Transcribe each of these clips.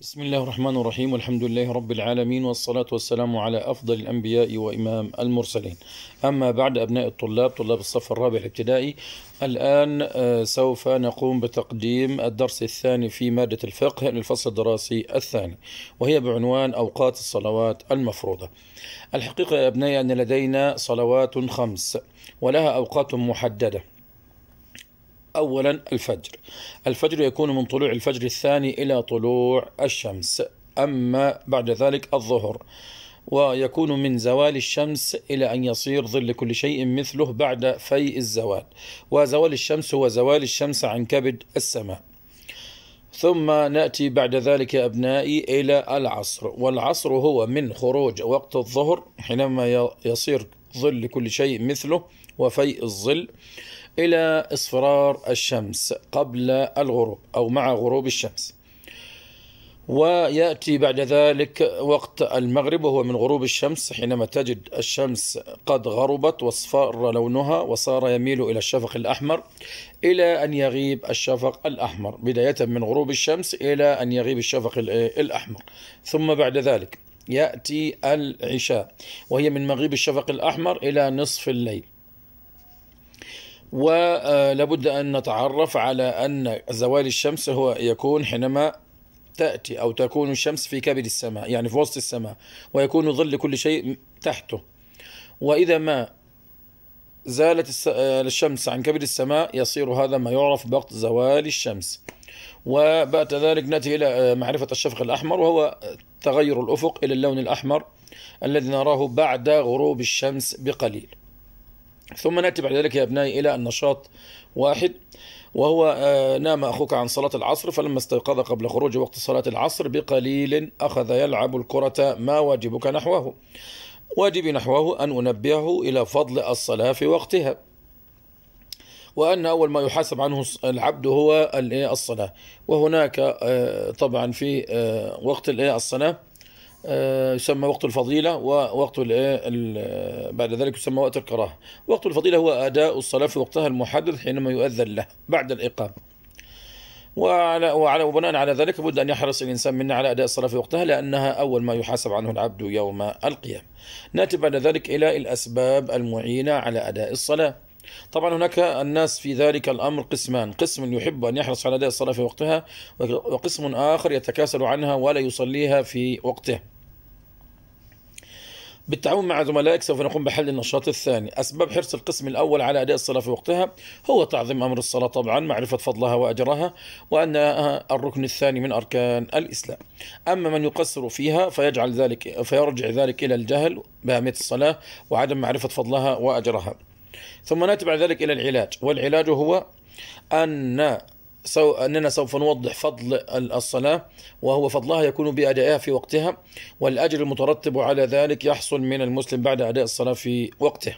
بسم الله الرحمن الرحيم والحمد لله رب العالمين والصلاة والسلام على أفضل الأنبياء وإمام المرسلين أما بعد أبناء الطلاب طلاب الصف الرابع الابتدائي الآن سوف نقوم بتقديم الدرس الثاني في مادة الفقه للفصل الدراسي الثاني وهي بعنوان أوقات الصلوات المفروضة الحقيقة يا أبنائي أن لدينا صلوات خمس ولها أوقات محددة أولا الفجر الفجر يكون من طلوع الفجر الثاني إلى طلوع الشمس أما بعد ذلك الظهر ويكون من زوال الشمس إلى أن يصير ظل كل شيء مثله بعد في الزوال وزوال الشمس هو زوال الشمس عن كبد السماء ثم نأتي بعد ذلك يا أبنائي إلى العصر والعصر هو من خروج وقت الظهر حينما يصير ظل كل شيء مثله وفيء الظل إلى إصفرار الشمس قبل الغروب أو مع غروب الشمس وياتي بعد ذلك وقت المغرب وهو من غروب الشمس حينما تجد الشمس قد غربت واصفر لونها وصار يميل الى الشفق الاحمر الى ان يغيب الشفق الاحمر بدايه من غروب الشمس الى ان يغيب الشفق الاحمر ثم بعد ذلك ياتي العشاء وهي من مغيب الشفق الاحمر الى نصف الليل ولابد أن نتعرف على أن زوال الشمس هو يكون حينما تأتي أو تكون الشمس في كبد السماء يعني في وسط السماء ويكون ظل كل شيء تحته وإذا ما زالت آه، الشمس عن كبد السماء يصير هذا ما يعرف بوقت زوال الشمس وبعد ذلك نأتي إلى آه، معرفة الشفق الأحمر وهو تغير الأفق إلى اللون الأحمر الذي نراه بعد غروب الشمس بقليل ثم نأتي بعد ذلك يا أبنائي إلى النشاط واحد وهو آه، نام أخوك عن صلاة العصر فلما استيقظ قبل خروج وقت صلاة العصر بقليل أخذ يلعب الكرة ما واجبك نحوه واجبي نحوه أن أنبهه إلى فضل الصلاة في وقتها وأن أول ما يحاسب عنه العبد هو إيه، الصلاة وهناك آه، طبعا في آه، وقت إيه، الصلاة آه، يسمى وقت الفضيلة ووقت بعد ذلك يسمى وقت الكراهة وقت الفضيلة هو أداء الصلاة في وقتها المحدد حينما يؤذن له بعد الإقامة وعلى وعلى وبناء على ذلك بد ان يحرص الانسان منا على اداء الصلاه في وقتها لانها اول ما يحاسب عنه العبد يوم القيامه. ناتي بعد ذلك الى الاسباب المعينه على اداء الصلاه. طبعا هناك الناس في ذلك الأمر قسمان قسم يحب أن يحرص على أداء الصلاة في وقتها وقسم آخر يتكاسل عنها ولا يصليها في وقته بالتعاون مع زملائك سوف نقوم بحل النشاط الثاني أسباب حرص القسم الأول على أداء الصلاة في وقتها هو تعظيم أمر الصلاة طبعا معرفة فضلها وأجرها وأنها الركن الثاني من أركان الإسلام أما من يقصر فيها فيجعل ذلك فيرجع ذلك إلى الجهل بأهمية الصلاة وعدم معرفة فضلها وأجرها ثم نأتي بعد ذلك إلى العلاج والعلاج هو أن سو أننا سوف نوضح فضل الصلاة وهو فضلها يكون بأدائها في وقتها والأجر المترتب على ذلك يحصل من المسلم بعد أداء الصلاة في وقته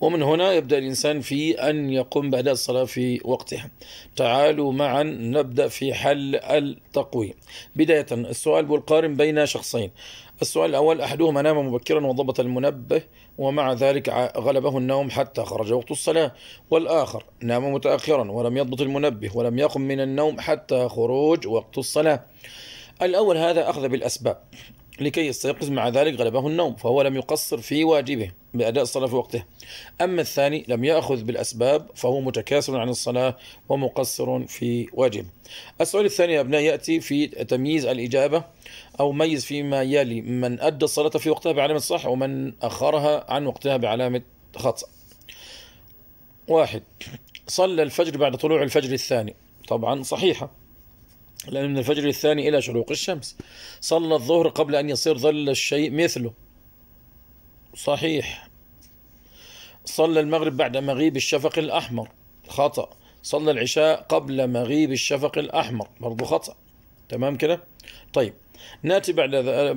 ومن هنا يبدأ الإنسان في أن يقوم بعد الصلاة في وقتها تعالوا معا نبدأ في حل التقويم بداية السؤال بالقارن بين شخصين السؤال الأول أحدهما نام مبكرا وضبط المنبه ومع ذلك غلبه النوم حتى خرج وقت الصلاة والآخر نام متأخرا ولم يضبط المنبه ولم يقم من النوم حتى خروج وقت الصلاة الأول هذا أخذ بالأسباب لكي يستيقظ مع ذلك غلبه النوم فهو لم يقصر في واجبه بأداء الصلاة في وقته أما الثاني لم يأخذ بالأسباب فهو متكاسل عن الصلاة ومقصر في واجب السؤال الثاني يا أبناء يأتي في تمييز الإجابة أو ميز فيما يلي من أدى الصلاة في وقتها بعلامة صح ومن أخرها عن وقتها بعلامة خطأ واحد صلى الفجر بعد طلوع الفجر الثاني طبعا صحيحة لأن من الفجر الثاني إلى شروق الشمس صلى الظهر قبل أن يصير ظل الشيء مثله صحيح صلى المغرب بعد مغيب الشفق الأحمر خطأ صلى العشاء قبل مغيب الشفق الأحمر برضو خطأ تمام كده طيب ناتي بعد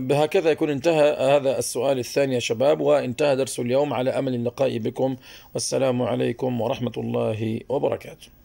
بهكذا يكون انتهى هذا السؤال الثاني يا شباب وانتهى درس اليوم على أمل اللقاء بكم والسلام عليكم ورحمة الله وبركاته